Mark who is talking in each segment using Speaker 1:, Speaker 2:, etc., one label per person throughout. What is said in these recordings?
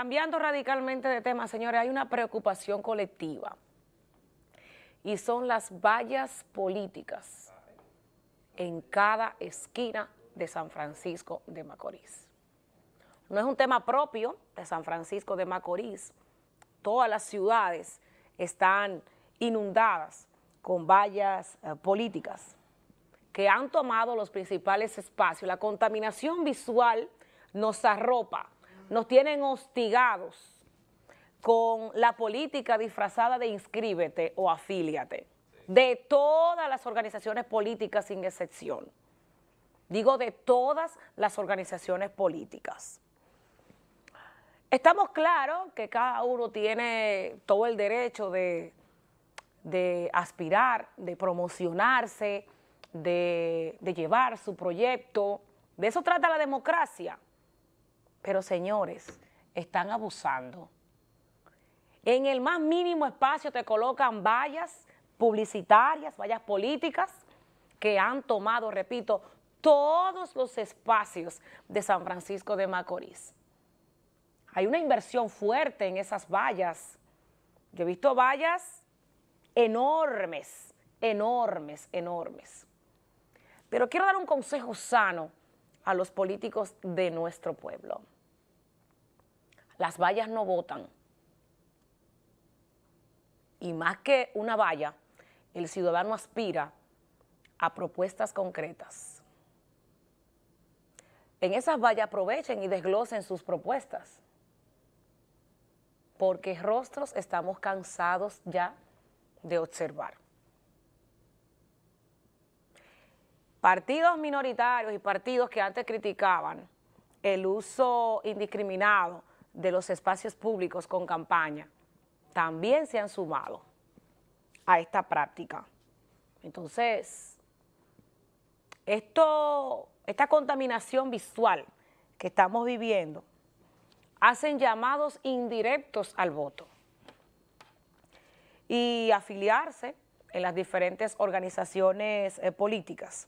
Speaker 1: Cambiando radicalmente de tema, señores, hay una preocupación colectiva y son las vallas políticas en cada esquina de San Francisco de Macorís. No es un tema propio de San Francisco de Macorís. Todas las ciudades están inundadas con vallas eh, políticas que han tomado los principales espacios. La contaminación visual nos arropa nos tienen hostigados con la política disfrazada de inscríbete o afíliate, de todas las organizaciones políticas sin excepción. Digo de todas las organizaciones políticas. Estamos claros que cada uno tiene todo el derecho de, aspirar, de promocionarse, de llevar su proyecto. De eso trata la democracia. Pero señores, están abusando. En el más mínimo espacio te colocan vallas publicitarias, vallas políticas, que han tomado, repito, todos los espacios de San Francisco de Macorís. Hay una inversión fuerte en esas vallas. Yo he visto vallas enormes, enormes, enormes. Pero quiero dar un consejo sano a los políticos de nuestro pueblo las vallas no votan. Y más que una valla, el ciudadano aspira a propuestas concretas. En esas vallas aprovechen y desglosen sus propuestas, porque rostros estamos cansados ya de observar. Partidos minoritarios y partidos que antes criticaban el uso indiscriminado de los espacios públicos con campaña también se han sumado a esta práctica. Entonces, esto, esta contaminación visual que estamos viviendo hacen llamados indirectos al voto y afiliarse en las diferentes organizaciones eh, políticas.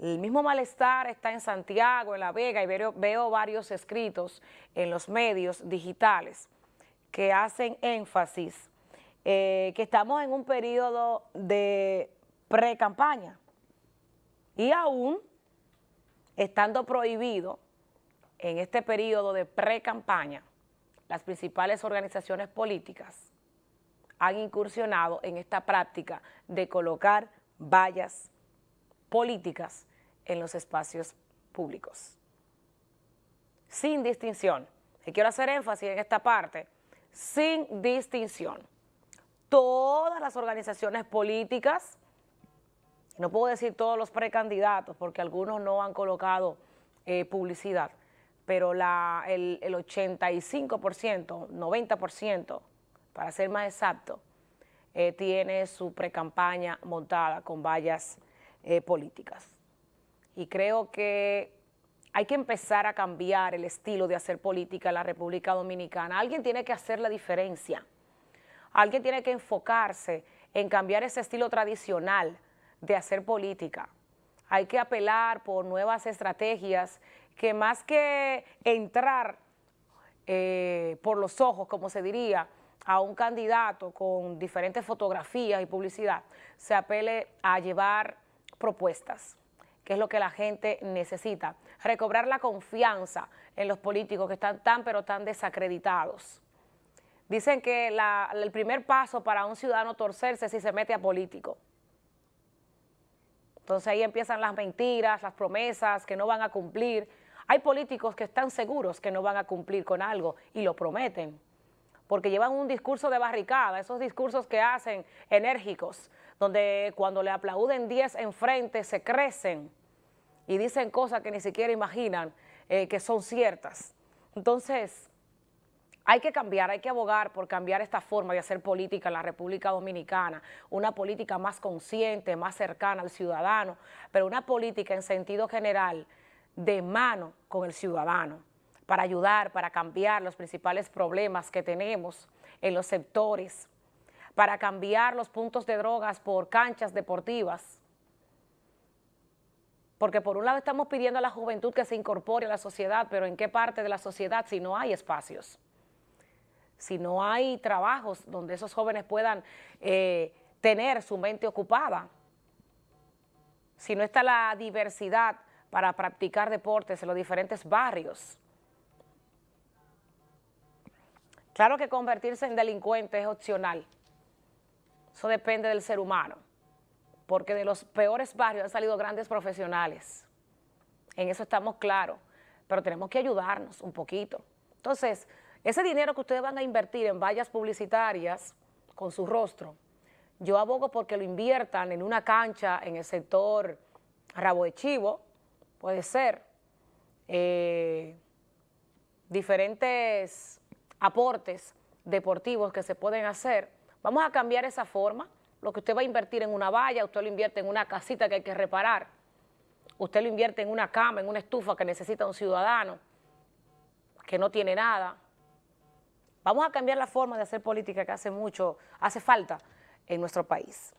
Speaker 1: El mismo malestar está en Santiago, en La Vega, y veo, varios escritos en los medios digitales que hacen énfasis eh, que estamos en un periodo de pre-campaña y aún estando prohibido en este periodo de pre-campaña, las principales organizaciones políticas han incursionado en esta práctica de colocar vallas políticas en los espacios públicos. Sin distinción. Y quiero hacer énfasis en esta parte. Sin distinción. Todas las organizaciones políticas, no puedo decir todos los precandidatos, porque algunos no han colocado eh, publicidad, pero el, 85%, 90%, para ser más exacto, eh, tiene su precampaña montada con vallas eh, políticas. Y creo que hay que empezar a cambiar el estilo de hacer política en la República Dominicana. Alguien tiene que hacer la diferencia. Alguien tiene que enfocarse en cambiar ese estilo tradicional de hacer política. Hay que apelar por nuevas estrategias que más que entrar eh, por los ojos, como se diría, a un candidato con diferentes fotografías y publicidad, se apele a llevar propuestas es lo que la gente necesita. Recobrar la confianza en los políticos que están tan pero tan desacreditados. Dicen que el primer paso para un ciudadano torcerse es si se mete a político. Entonces ahí empiezan las mentiras, las promesas que no van a cumplir. Hay políticos que están seguros que no van a cumplir con algo y lo prometen, porque llevan un discurso de barricada, esos discursos que hacen enérgicos, donde cuando le aplauden 10 enfrente se crecen y dicen cosas que ni siquiera imaginan eh, que son ciertas. Entonces, hay que cambiar, hay que abogar por cambiar esta forma de hacer política en la República Dominicana, una política más consciente, más cercana al ciudadano, pero una política en sentido general de mano con el ciudadano, para ayudar, para cambiar los principales problemas que tenemos en los sectores, para cambiar los puntos de drogas por canchas deportivas, porque por un lado estamos pidiendo a la juventud que se incorpore a la sociedad, pero ¿en qué parte de la sociedad si no hay espacios? Si no hay trabajos donde esos jóvenes puedan eh, tener su mente ocupada. Si no está la diversidad para practicar deportes en los diferentes barrios. Claro que convertirse en delincuente es opcional. Eso depende del ser humano porque de los peores barrios han salido grandes profesionales. En eso estamos claros, pero tenemos que ayudarnos un poquito. Entonces, ese dinero que ustedes van a invertir en vallas publicitarias con su rostro, yo abogo porque lo inviertan en una cancha en el sector rabo de chivo, puede ser, eh, diferentes aportes deportivos que se pueden hacer. Vamos a cambiar esa forma lo que usted va a invertir en una valla, usted lo invierte en una casita que hay que reparar. Usted lo invierte en una cama, en una estufa que necesita un ciudadano que no tiene nada. Vamos a cambiar la forma de hacer política que hace mucho, hace falta en nuestro país.